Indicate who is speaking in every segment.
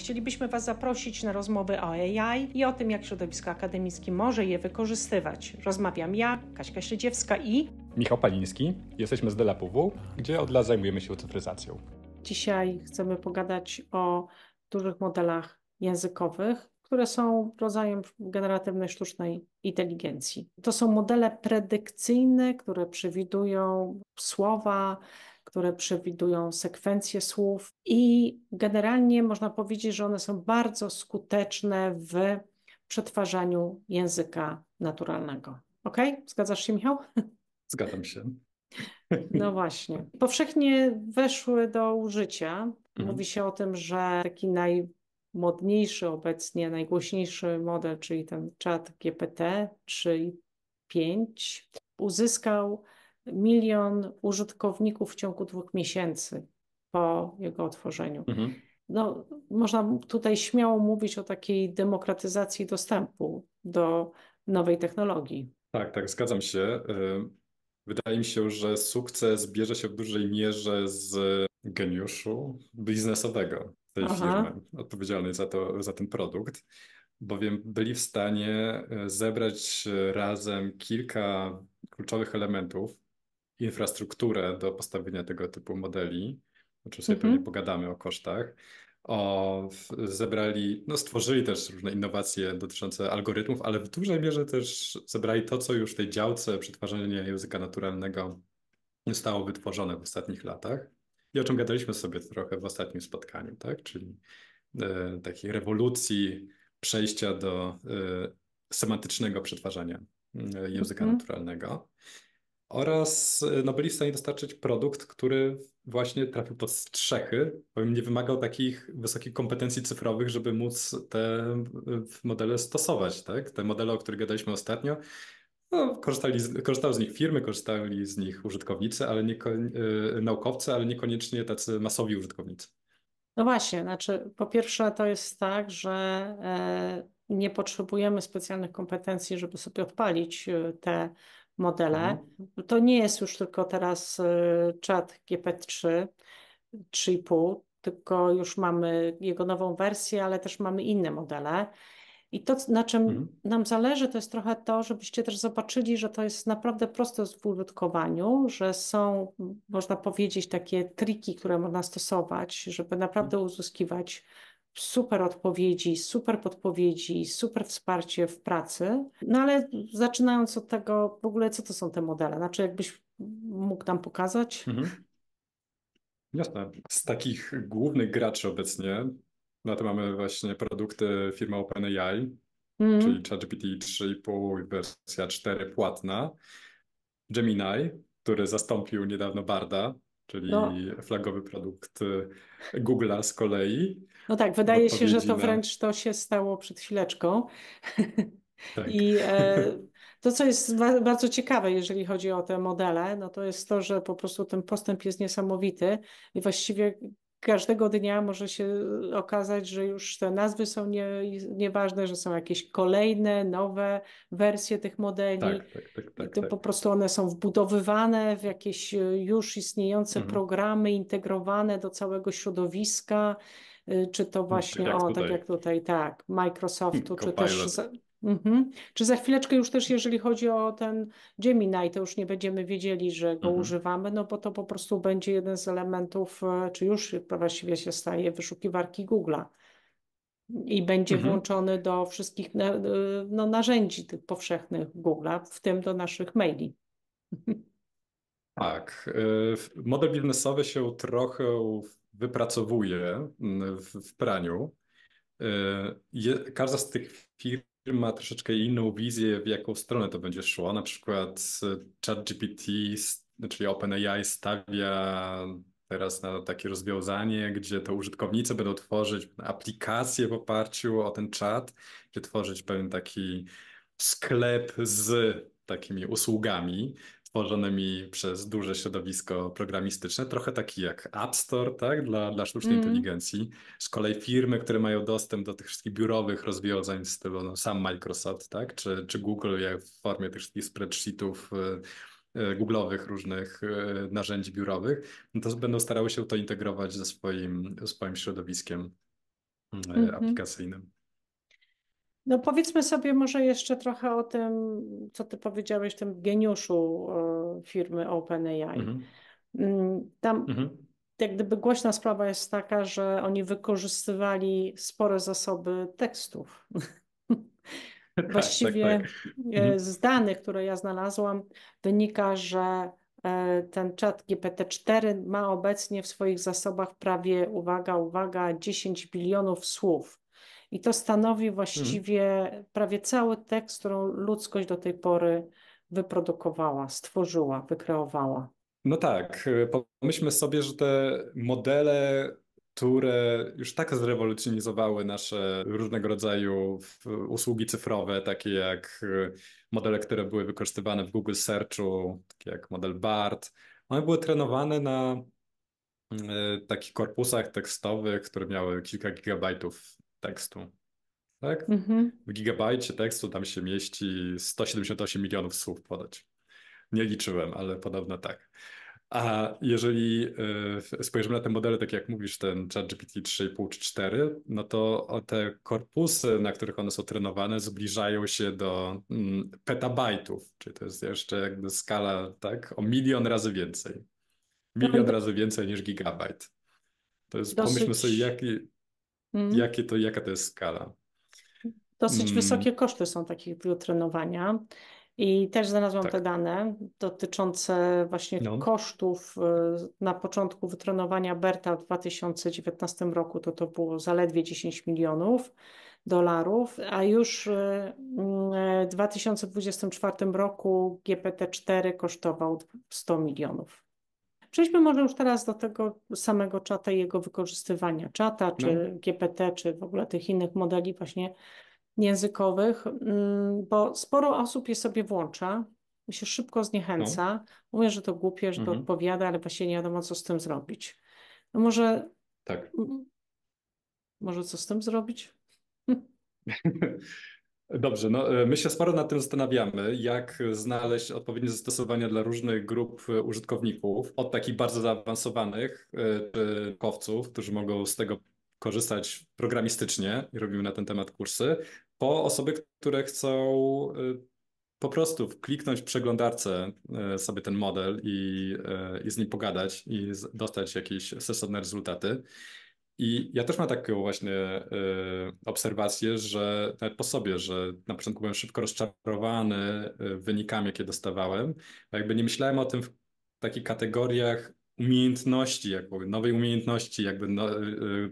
Speaker 1: Chcielibyśmy Was zaprosić na rozmowy o AI i o tym, jak środowisko akademickie może je wykorzystywać. Rozmawiam ja, Kaśka Śledziewska i
Speaker 2: Michał Paliński. Jesteśmy z DelaPW, gdzie od lat zajmujemy się cyfryzacją.
Speaker 1: Dzisiaj chcemy pogadać o dużych modelach językowych, które są rodzajem generatywnej sztucznej inteligencji. To są modele predykcyjne, które przewidują słowa, które przewidują sekwencję słów i generalnie można powiedzieć, że one są bardzo skuteczne w przetwarzaniu języka naturalnego. Ok? Zgadzasz się, Michał? Zgadzam się. No właśnie. Powszechnie weszły do użycia. Mhm. Mówi się o tym, że taki najmodniejszy obecnie, najgłośniejszy model, czyli ten chat GPT 3.5, uzyskał milion użytkowników w ciągu dwóch miesięcy po jego otworzeniu. Mhm. No, można tutaj śmiało mówić o takiej demokratyzacji dostępu do nowej technologii.
Speaker 2: Tak, tak, zgadzam się. Y, wydaje mi się, że sukces bierze się w dużej mierze z geniuszu biznesowego tej Aha. firmy odpowiedzialnej za, to, za ten produkt, bowiem byli w stanie y, zebrać y, razem kilka kluczowych elementów, infrastrukturę do postawienia tego typu modeli. Oczywiście mhm. pewnie pogadamy o kosztach. O, zebrali, no stworzyli też różne innowacje dotyczące algorytmów, ale w dużej mierze też zebrali to, co już w tej działce przetwarzania języka naturalnego zostało wytworzone w ostatnich latach i o czym gadaliśmy sobie trochę w ostatnim spotkaniu, tak? Czyli y, takiej rewolucji przejścia do e, semantycznego przetwarzania e, języka mhm. naturalnego oraz e, no, byli w stanie dostarczyć produkt, który właśnie trafił pod strzechy, bowiem nie wymagał takich wysokich kompetencji cyfrowych, żeby móc te e, modele stosować. Tak? Te modele, o których gadaliśmy ostatnio, no, korzystali z, korzystały z nich firmy, korzystali z nich użytkownicy, ale nie, e, naukowcy, ale niekoniecznie tacy masowi użytkownicy.
Speaker 1: No właśnie, znaczy po pierwsze to jest tak, że nie potrzebujemy specjalnych kompetencji, żeby sobie odpalić te modele. Mhm. No to nie jest już tylko teraz y, czat GP3, 3,5, tylko już mamy jego nową wersję, ale też mamy inne modele. I to, na czym mhm. nam zależy, to jest trochę to, żebyście też zobaczyli, że to jest naprawdę proste w użytkowaniu, że są, można powiedzieć, takie triki, które można stosować, żeby naprawdę mhm. uzyskiwać super odpowiedzi, super podpowiedzi, super wsparcie w pracy. No ale zaczynając od tego, w ogóle co to są te modele? Znaczy, jakbyś mógł nam pokazać? Mhm.
Speaker 2: Jasne. Z takich głównych graczy obecnie, na to mamy właśnie produkty firmy OpenAI, mhm. czyli ChatGPT 3,5 i wersja 4 płatna, Gemini, który zastąpił niedawno Barda, czyli no. flagowy produkt y, Google'a z kolei.
Speaker 1: No tak, wydaje się, że to wręcz to się stało przed chwileczką. Tak. I e, to, co jest bardzo ciekawe, jeżeli chodzi o te modele, no to jest to, że po prostu ten postęp jest niesamowity i właściwie każdego dnia może się e, okazać, że już te nazwy są nie, nieważne, że są jakieś kolejne, nowe wersje tych modeli. Tak, tak, tak, tak I to tak. po prostu one są wbudowywane w jakieś e, już istniejące mhm. programy, integrowane do całego środowiska. E, czy to mm, właśnie, o, tak jak tutaj, tak, Microsoftu, czy też Mhm. Czy za chwileczkę już też, jeżeli chodzi o ten Gemini, to już nie będziemy wiedzieli, że go mhm. używamy, no bo to po prostu będzie jeden z elementów, e, czy już właściwie się staje wyszukiwarki Google'a i będzie mhm. włączony do wszystkich e, no, narzędzi tych powszechnych Google'a, w tym do naszych maili.
Speaker 2: Tak. E, model biznesowy się trochę wypracowuje mm, w praniu. Yy, każda z tych firm ma troszeczkę inną wizję, w jaką stronę to będzie szło. Na przykład y, ChatGPT, czyli znaczy OpenAI stawia teraz na takie rozwiązanie, gdzie to użytkownicy będą tworzyć aplikacje w oparciu o ten czat, czy tworzyć pewien taki sklep z takimi usługami, tworzonymi przez duże środowisko programistyczne, trochę taki jak App Store tak? dla, dla sztucznej mm. inteligencji. Z kolei firmy, które mają dostęp do tych wszystkich biurowych rozwiązań z tego, no, sam Microsoft tak? czy, czy Google jak w formie tych wszystkich spreadsheetów y, y, googlowych różnych y, narzędzi biurowych, no to będą starały się to integrować ze swoim, swoim środowiskiem mm -hmm. aplikacyjnym.
Speaker 1: No powiedzmy sobie może jeszcze trochę o tym, co ty powiedziałeś, tym geniuszu e, firmy OpenAI. Mhm. Mm, tam mhm. jak gdyby głośna sprawa jest taka, że oni wykorzystywali spore zasoby tekstów. Tak, Właściwie tak, tak. E, mhm. z danych, które ja znalazłam, wynika, że e, ten czat GPT-4 ma obecnie w swoich zasobach prawie, uwaga, uwaga, 10 bilionów słów. I to stanowi mhm. właściwie prawie cały tekst, którą ludzkość do tej pory wyprodukowała, stworzyła, wykreowała.
Speaker 2: No tak, e, pomyślmy sobie, że te modele, które już tak zrewolucjonizowały nasze różnego rodzaju usługi cyfrowe, takie jak e, modele, które były wykorzystywane w Google Searchu, takie jak model BART, one były trenowane na e, takich korpusach tekstowych, które miały kilka gigabajtów tekstu. Tak? Mhm. W gigabajcie tekstu tam się mieści 178 milionów słów podać. Nie liczyłem, ale podobno tak. A jeżeli y, spojrzymy na te modele, tak jak mówisz, ten ChatGPT 3,5 czy 4, no to te korpusy, na których one są trenowane, zbliżają się do mm, petabajtów, czyli to jest jeszcze jakby skala, tak, o milion razy więcej. Milion razy więcej niż gigabajt. To jest, Dosyć... pomyślmy sobie, jaki, Mhm. Jakie to, jaka to jest skala? Dosyć mm. wysokie
Speaker 1: koszty są takiego trenowania. I też znalazłam tak. te dane dotyczące właśnie no. kosztów y, na początku wytrenowania Berta w 2019 roku, to to było zaledwie 10 milionów dolarów, a już y, mm, y, w 2024 roku GPT-4 kosztował 100 milionów. Przejdźmy może już teraz do tego samego czata i jego wykorzystywania. Czata, czy no. GPT, czy w ogóle tych innych modeli właśnie językowych, mm, bo sporo osób je sobie włącza i się szybko zniechęca. No. Mówię, że to głupie, że mhm. to odpowiada, ale właśnie nie wiadomo, co z tym zrobić. No może... Tak. Może co z tym zrobić?
Speaker 2: Dobrze, no, e, my się sporo nad tym zastanawiamy, jak znaleźć odpowiednie zastosowania dla różnych grup e, użytkowników, od takich bardzo zaawansowanych naukowców, e, którzy mogą z tego korzystać programistycznie i robimy na ten temat kursy, po osoby, które chcą po prostu kliknąć w przeglądarce sobie ten model i, i z nim pogadać i dostać jakieś sensowne rezultaty. I ja też mam taką właśnie y, obserwację, że nawet po sobie, że na początku byłem szybko rozczarowany y, wynikami, jakie dostawałem. Jakby nie myślałem o tym w takich kategoriach umiejętności, jakby nowej umiejętności, jakby no, y, y,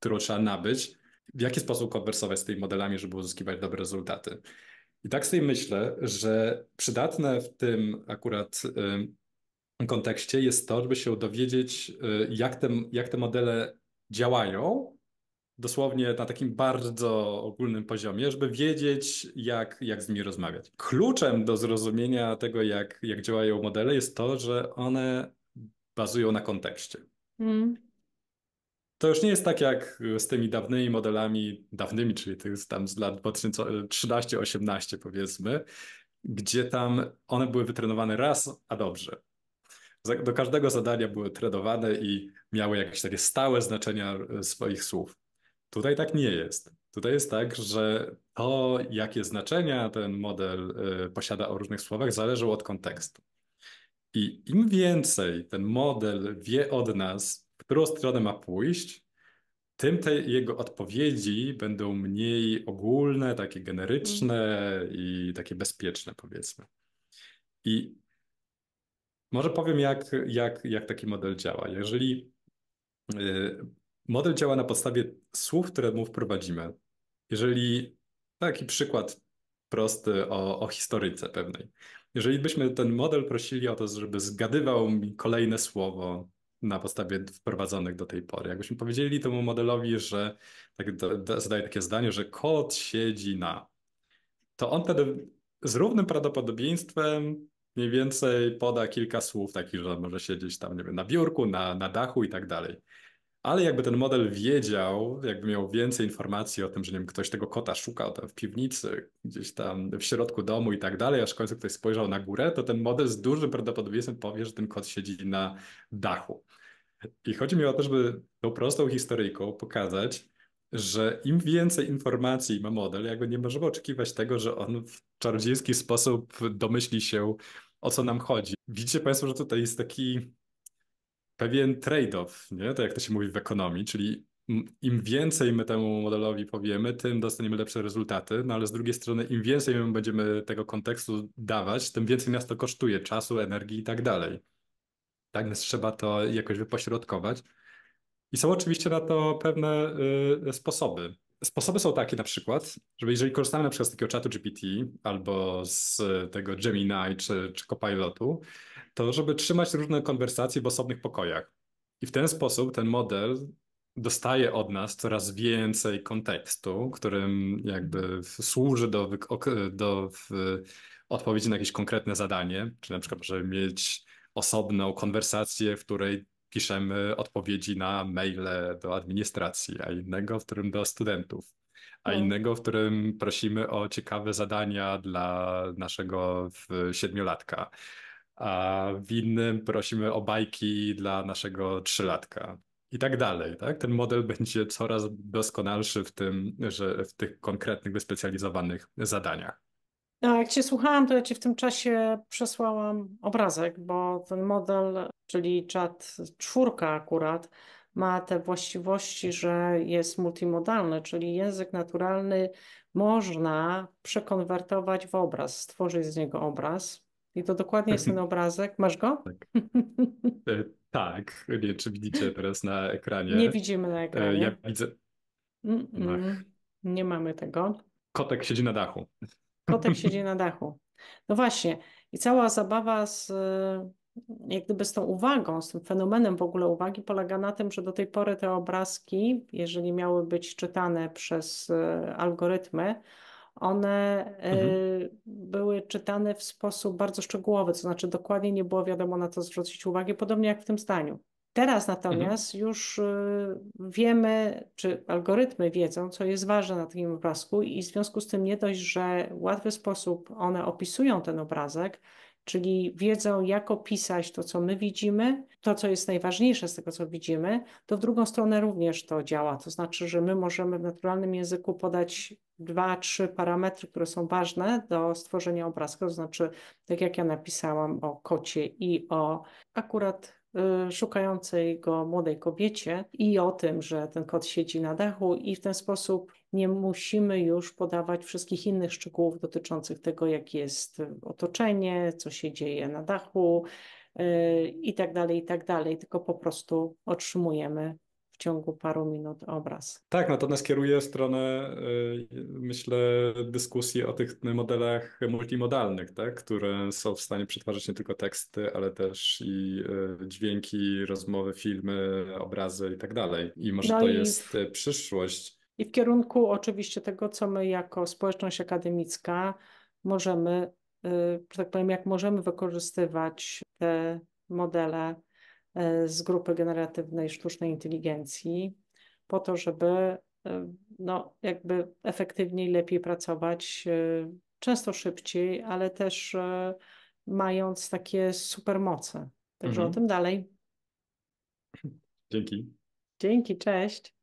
Speaker 2: którą trzeba nabyć. W jaki sposób konwersować z tymi modelami, żeby uzyskiwać dobre rezultaty. I tak sobie myślę, że przydatne w tym akurat y, kontekście jest to, żeby się dowiedzieć, y, jak te, jak te modele działają, dosłownie na takim bardzo ogólnym poziomie, żeby wiedzieć, jak, jak z nimi rozmawiać. Kluczem do zrozumienia tego, jak, jak działają modele, jest to, że one bazują na kontekście. Mm. To już nie jest tak jak z tymi dawnymi modelami, dawnymi, czyli tych tam z lat 2013-18 powiedzmy, gdzie tam one były wytrenowane raz, a dobrze do każdego zadania były tradowane i miały jakieś takie stałe znaczenia e, swoich słów. Tutaj tak nie jest. Tutaj jest tak, że to, jakie znaczenia ten model e, posiada o różnych słowach, zależy od kontekstu. I im więcej ten model wie od nas, w którą stronę ma pójść, tym te jego odpowiedzi będą mniej ogólne, takie generyczne mhm. i takie bezpieczne, powiedzmy. I może powiem, jak, jak, jak taki model działa. Jeżeli y, model działa na podstawie słów, które mu wprowadzimy, jeżeli taki przykład prosty o, o historyce pewnej. Jeżeli byśmy ten model prosili o to, żeby zgadywał mi kolejne słowo na podstawie wprowadzonych do tej pory, jakbyśmy powiedzieli temu modelowi, że tak, do, zadaje takie zdanie, że kot siedzi na, to on wtedy z równym prawdopodobieństwem mniej więcej poda kilka słów takich, że może siedzieć tam, nie wiem, na biurku, na, na dachu i tak dalej. Ale jakby ten model wiedział, jakby miał więcej informacji o tym, że nie wiem, ktoś tego kota szukał tam w piwnicy, gdzieś tam w środku domu i tak dalej, aż w końcu ktoś spojrzał na górę, to ten model z dużym prawdopodobieństwem powie, że ten kot siedzi na dachu. I chodzi mi o to, żeby tą prostą historyjką pokazać, że im więcej informacji ma model, jakby nie możemy oczekiwać tego, że on w czarodziejski sposób domyśli się o co nam chodzi. Widzicie Państwo, że tutaj jest taki pewien trade-off, nie? To jak to się mówi w ekonomii, czyli im więcej my temu modelowi powiemy, tym dostaniemy lepsze rezultaty, no ale z drugiej strony im więcej my będziemy tego kontekstu dawać, tym więcej nas to kosztuje czasu, energii i tak dalej. Tak więc trzeba to jakoś wypośrodkować. I są oczywiście na to pewne y, sposoby sposoby są takie na przykład, żeby jeżeli korzystamy na przykład z takiego czatu GPT albo z e, tego Gemini czy, czy Copilotu, to żeby trzymać różne konwersacje w osobnych pokojach. I w ten sposób ten model dostaje od nas coraz więcej kontekstu, którym jakby służy do, do odpowiedzi na jakieś konkretne zadanie, czy na przykład, żeby mieć osobną konwersację, w której piszemy odpowiedzi na maile do administracji, a innego, w którym do studentów, a no. innego, w którym prosimy o ciekawe zadania dla naszego siedmiolatka, a w innym prosimy o bajki dla naszego trzylatka. I tak dalej, tak? Ten model będzie coraz doskonalszy w tym, że w tych konkretnych, wyspecjalizowanych zadaniach.
Speaker 1: A no, jak Cię słuchałam, to ja Ci w tym czasie przesłałam obrazek, bo ten model, czyli czat czwórka akurat, ma te właściwości, że jest multimodalny, czyli język naturalny można przekonwertować w obraz, stworzyć z niego obraz. I to dokładnie jest ten tak. obrazek. Masz go? Tak.
Speaker 2: E, tak. Nie, czy widzicie teraz na ekranie? Nie widzimy na e, ekranie. Ja widzę.
Speaker 1: Nie mamy tego.
Speaker 2: Kotek siedzi na dachu.
Speaker 1: Kotek siedzi na dachu. No właśnie. I cała zabawa z, e, jak gdyby z tą uwagą, z tym fenomenem w ogóle uwagi polega na tym, że do tej pory te obrazki, jeżeli miały być czytane przez e, algorytmy, one e, mhm. były czytane w sposób bardzo szczegółowy, to znaczy dokładnie nie było wiadomo na co zwrócić uwagę, podobnie jak w tym zdaniu. Teraz mhm. natomiast mhm. już y, wiemy, czy algorytmy wiedzą, co jest ważne na takim obrazku, i w związku z tym nie dość, że w łatwy sposób one opisują ten obrazek, czyli wiedzą, jak opisać to, co my widzimy, to, co jest najważniejsze z tego, co widzimy, to w drugą stronę również to działa. To znaczy, że my możemy w naturalnym języku podać dwa, trzy parametry, które są ważne do stworzenia obrazka. To znaczy, tak jak ja napisałam o kocie i o akurat Y, szukającej go młodej kobiecie i o tym, że ten kot siedzi na dachu i w ten sposób nie musimy już podawać wszystkich innych szczegółów dotyczących tego, jakie jest otoczenie, co się dzieje na dachu, y, i tak dalej, i tak dalej, tylko po prostu otrzymujemy w ciągu paru minut obraz.
Speaker 2: Tak, natomiast kieruję w stronę, y, myślę, dyskusji o tych modelach multimodalnych, tak, które są w stanie przetwarzać nie tylko teksty, ale też i y, dźwięki, rozmowy, filmy, obrazy i tak dalej. I może no to i... jest y, przyszłość.
Speaker 1: I w kierunku oczywiście tego, co my jako społeczność akademicka możemy, że tak powiem, jak możemy wykorzystywać te modele E, z grupy generatywnej sztucznej inteligencji, po to, żeby e, no, jakby efektywniej, lepiej pracować, e, często szybciej, ale też mając takie supermoce. Także mhm. o tym dalej. Dzięki. Dzięki, cześć.